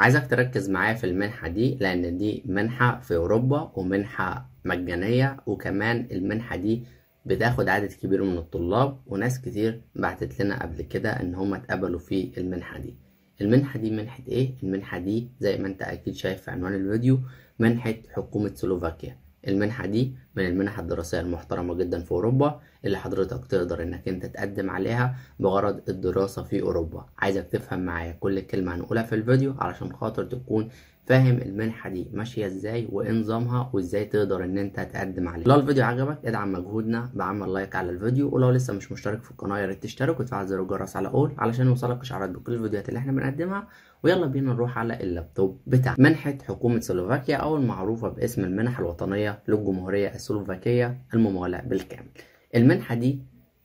عايزك تركز معايا في المنحة دي لأن دي منحة في أوروبا ومنحة مجانية وكمان المنحة دي بتاخد عدد كبير من الطلاب وناس كتير بعتت لنا قبل كده إن هما اتقبلوا في المنحة دي المنحة دي منحة إيه؟ المنحة دي زي ما أنت أكيد شايف في عنوان الفيديو منحة حكومة سلوفاكيا المنحة دي من المنح الدراسية المحترمة جدا في أوروبا اللي حضرتك تقدر انك انت تقدم عليها بغرض الدراسة في اوروبا عايزك تفهم معايا كل كلمة هنقولها في الفيديو علشان خاطر تكون فاهم المنحة دي ماشية ازاي وايه نظامها وازاي تقدر ان انت تقدم عليها لو الفيديو عجبك ادعم مجهودنا بعمل لايك على الفيديو ولو لسه مش مشترك في القناة ياريت تشترك وتفعل زر الجرس على اول علشان يوصلك اشعارات بكل الفيديوهات اللي احنا بنقدمها ويلا بينا نروح على اللابتوب بتاعنا منحة حكومة سلوفاكيا او المعروفة باسم المنح الوطنية للجمهورية السلوفاكية الممولة بالكامل المنحة دي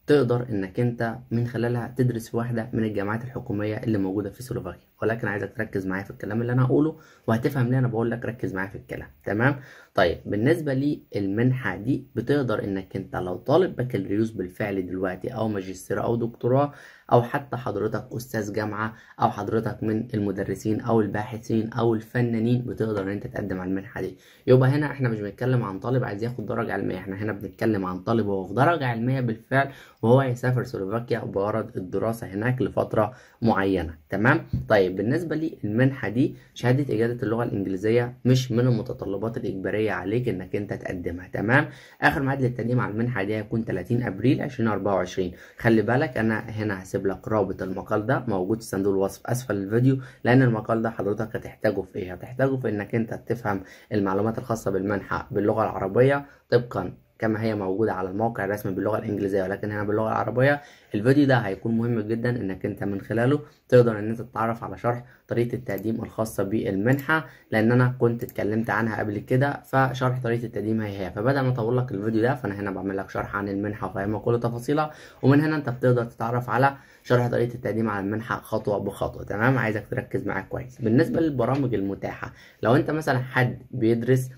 تقدر انك انت من خلالها تدرس في واحدة من الجامعات الحكومية اللي موجودة في سلوفاكيا ولكن عايزك تركز معايا في الكلام اللي انا هقوله وهتفهم ليه انا بقول لك ركز معايا في الكلام تمام طيب بالنسبه للمنحه دي بتقدر انك انت لو طالب بكالوريوس بالفعل دلوقتي او ماجستير او دكتوراه او حتى حضرتك استاذ جامعه او حضرتك من المدرسين او الباحثين او الفنانين بتقدر ان انت تقدم على المنحه دي يبقى هنا احنا مش بنتكلم عن طالب عايز ياخد درجه علميه احنا هنا بنتكلم عن طالب هو في درجه علميه بالفعل وهو هيسافر سلوفاكيا بغرض الدراسه هناك لفتره معينه تمام طيب طيب بالنسبة للمنحة دي شهادة إجادة اللغة الإنجليزية مش من المتطلبات الإجبارية عليك إنك أنت تقدمها تمام آخر ميعاد للتقديم على المنحة دي هيكون 30 أبريل 2024 خلي بالك أنا هنا هسيب لك رابط المقال ده موجود في صندوق الوصف أسفل الفيديو لأن المقال ده حضرتك هتحتاجه في إيه؟ هتحتاجه في إنك أنت تفهم المعلومات الخاصة بالمنحة باللغة العربية طبقا كما هي موجودة على الموقع الرسمي باللغة الإنجليزية ولكن هنا باللغة العربية الفيديو ده هيكون مهم جدا إنك أنت من خلاله تقدر إن أنت تتعرف على شرح طريقة التقديم الخاصة بالمنحة لأن أنا كنت اتكلمت عنها قبل كده فشرح طريقة التقديم هي هي فبدل ما أطول لك الفيديو ده فأنا هنا بعمل لك شرح عن المنحة وفاهمها كل تفاصيلها ومن هنا أنت بتقدر تتعرف على شرح طريقة التقديم على المنحة خطوة بخطوة تمام عايزك تركز معايا كويس بالنسبة للبرامج المتاحة لو أنت مثلا حد بيدرس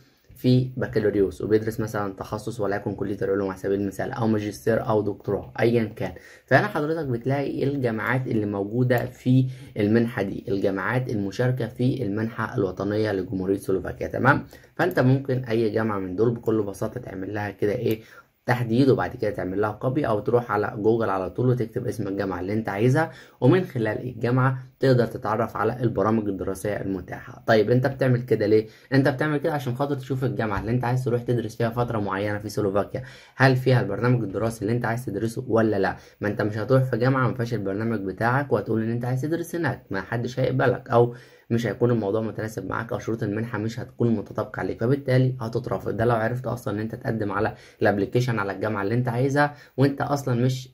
في بكالوريوس وبيدرس مثلا تخصص وليكن كليه العلوم على سبيل المثال او ماجستير او دكتوراه ايا كان فهنا حضرتك بتلاقي الجامعات اللي موجوده في المنحه دي الجامعات المشاركه في المنحه الوطنيه لجمهوريه سلوفاكيا تمام فانت ممكن اي جامعه من دول بكل بساطه تعمل لها كده ايه تحديد وبعد كده تعمل لها كوبي او تروح على جوجل على طول وتكتب اسم الجامعه اللي انت عايزها ومن خلال الجامعه تقدر تتعرف على البرامج الدراسيه المتاحه طيب انت بتعمل كده ليه انت بتعمل كده عشان خاطر تشوف الجامعه اللي انت عايز تروح تدرس فيها فتره معينه في سلوفاكيا هل فيها البرنامج الدراسي اللي انت عايز تدرسه ولا لا ما انت مش هتروح في جامعه ما فيهاش البرنامج بتاعك وهتقول ان انت عايز تدرس هناك ما حدش هيقبلك او مش هيكون الموضوع متناسب معاك او شروط المنحه مش هتكون متطابقه عليك فبالتالي هتترفض ده لو عرفت اصلا ان انت تقدم على الابلكيشن على الجامعه اللي انت عايزها وانت اصلا مش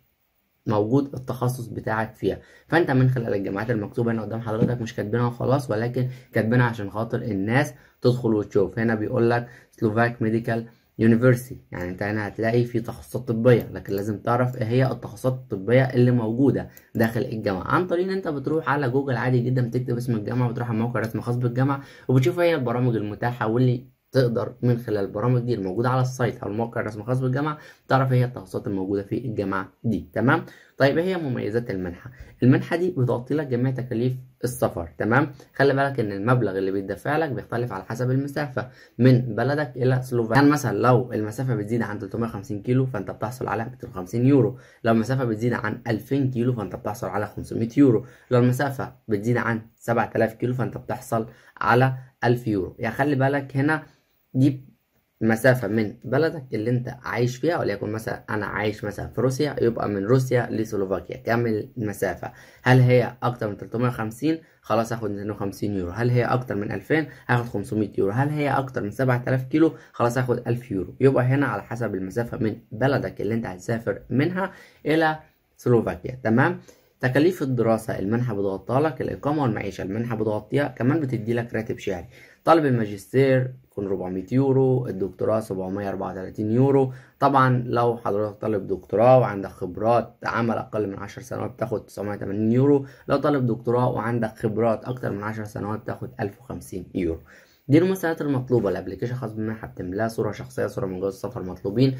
موجود التخصص بتاعك فيها فانت من خلال الجامعات المكتوبه هنا قدام حضرتك مش كاتبينها وخلاص ولكن كاتبينها عشان خاطر الناس تدخل وتشوف هنا بيقول لك سلوفاك ميديكال يونيفرسي يعني انت هنا هتلاقي في تخصصات طبيه لكن لازم تعرف ايه هي التخصصات الطبيه اللي موجوده داخل الجامعه عن طريق ان انت بتروح على جوجل عادي جدا بتكتب اسم الجامعه وتروح على موقع رسمي خاص بالجامعه وبتشوف ايه البرامج المتاحه واللي تقدر من خلال البرامج دي الموجوده على السايت او الموقع الرسمي الخاص بالجامعه تعرف ايه هي التخصصات الموجوده في الجامعه دي تمام طيب ايه هي مميزات المنحه المنحه دي بتغطي لك جميع تكاليف السفر تمام خلي بالك ان المبلغ اللي بيدفع لك بيختلف على حسب المسافه من بلدك الى سلوفاكيا يعني مثلا لو المسافه بتزيد عن 350 كيلو فانت بتحصل على 250 يورو لو المسافه بتزيد عن 2000 كيلو فانت بتحصل على 500 يورو لو المسافه بتزيد عن 7000 كيلو فانت بتحصل على 1000 يورو يعني خلي بالك هنا دي المسافة من بلدك اللي انت عايش فيها وليكن مثلا انا عايش مثلا في روسيا يبقى من روسيا لسلوفاكيا كام المسافة هل هي اكتر من 350 خلاص هاخد 250 يورو هل هي اكتر من 2000 هاخد 500 يورو هل هي اكتر من 7000 كيلو خلاص هاخد 1000 يورو يبقى هنا على حسب المسافة من بلدك اللي انت هتسافر منها الى سلوفاكيا تمام تكاليف الدراسة المنحة بتغطيها لك الإقامة والمعيشة المنحة بتغطيها كمان بتدي لك راتب شهري طالب الماجستير يكون 400 يورو الدكتوراه 734 يورو طبعا لو حضرتك طالب دكتوراه وعندك خبرات عمل اقل من 10 سنوات بتاخد 980 يورو لو طالب دكتوراه وعندك خبرات اكتر من 10 سنوات بتاخد 1050 يورو دي المساعدات المطلوبة الابلكيشن خاص بالمنحة بتملاها صورة شخصية صورة من جواز السفر مطلوبين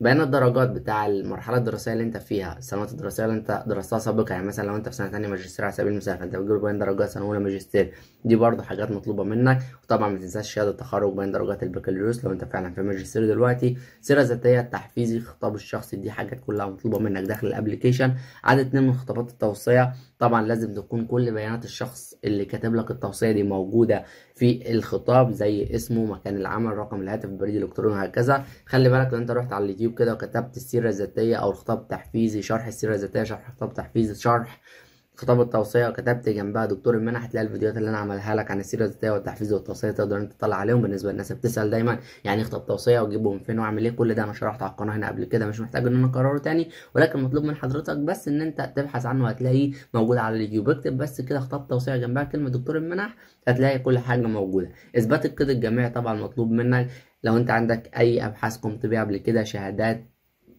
بيان الدرجات بتاع المرحله الدراسيه اللي انت فيها السنوات الدراسيه اللي انت درستها سابقا يعني مثلا لو انت في سنه ثانيه ماجستير على سبيل المثال فانت بتجيب بيان درجات سنه اولى ماجستير دي برضه حاجات مطلوبه منك وطبعا ما تنساش شهاده التخرج بين درجات البكالوريوس لو انت فعلا في ماجستير دلوقتي سيره ذاتيه تحفيزي الخطاب الشخصي دي حاجات كلها مطلوبه منك داخل الابلكيشن عدد اتنين من خطابات التوصيه طبعا لازم تكون كل بيانات الشخص اللي كاتب لك التوصيه دي موجوده في الخطاب زي اسمه مكان العمل رقم الهاتف البريد الالكتروني وهكذا خلي بالك لو انت رحت على اليوتيوب كده وكتبت السيره الذاتيه او الخطاب التحفيزي شرح السيره الذاتيه شرح خطاب تحفيزي شرح خطاب التوصية كتبت جنبها دكتور المنح هتلاقي الفيديوهات اللي انا عملها لك عن السيرة الذاتية والتحفيز والتوصية تقدر انت تطلع عليهم بالنسبة للناس بتسأل دايما يعني إيه خطاب توصية واجيبهم فين واعمل ايه كل ده انا شرحته على القناة هنا قبل كده مش محتاج ان انا اكرره تاني ولكن مطلوب من حضرتك بس ان انت تبحث عنه هتلاقيه موجود على اليوتيوب اكتب بس كده خطاب توصية جنبها كلمة دكتور المنح هتلاقي كل حاجة موجودة اثبات القيد الجامعي طبعا مطلوب منك لو انت عندك اي ابحاث قمت بيها قبل كده شهادات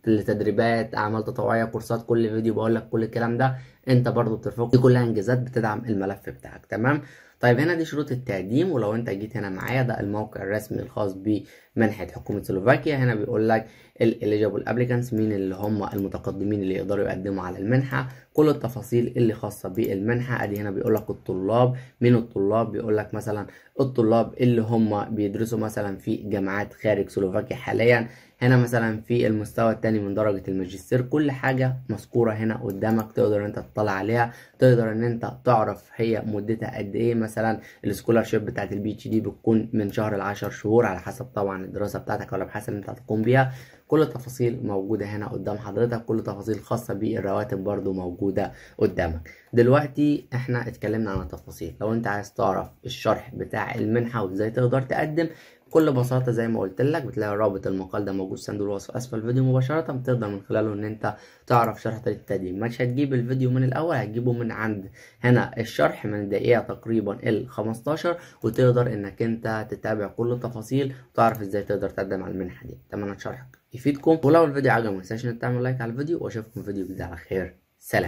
التدريبات اعمال تطوعيه كورسات كل فيديو بقول لك كل الكلام ده انت برضو بترفقه دي كلها انجازات بتدعم الملف بتاعك تمام طيب هنا دي شروط التقديم ولو انت جيت هنا معايا ده الموقع الرسمي الخاص بمنحه حكومه سلوفاكيا هنا بيقول لك الاليجيبل ابليكانس مين اللي هم المتقدمين اللي يقدروا يقدموا على المنحه كل التفاصيل اللي خاصه بالمنحه ادي هنا بيقول لك الطلاب مين الطلاب بيقول لك مثلا الطلاب اللي هم بيدرسوا مثلا في جامعات خارج سلوفاكيا حاليا هنا مثلا في المستوى الثاني من درجة الماجستير كل حاجة مذكورة هنا قدامك تقدر انت تطلع عليها تقدر ان انت تعرف هي مدتها قد ايه مثلا السكولارشيب بتاعت البي اتش دي بتكون من شهر ال10 شهور على حسب طبعا الدراسة بتاعتك ولا بحسب انت هتقوم بيها كل التفاصيل موجودة هنا قدام حضرتك كل تفاصيل خاصة بالرواتب برضو موجودة قدامك دلوقتي احنا اتكلمنا عن التفاصيل لو انت عايز تعرف الشرح بتاع المنحة وازاي تقدر تقدم بكل بساطة زي ما قلت لك بتلاقي رابط المقال ده موجود صندوق الوصف اسفل الفيديو مباشرة بتقدر من خلاله ان انت تعرف شرح طريقة التقديم مش هتجيب الفيديو من الأول هتجيبه من عند هنا الشرح من دقيقه تقريبا ال 15 وتقدر إنك أنت تتابع كل التفاصيل وتعرف إزاي تقدر تقدم على المنحة دي أتمنى شرحك يفيدكم ولو الفيديو عجبك متنساش إنك تعمل لايك على الفيديو وأشوفكم في فيديو جديد على خير سلام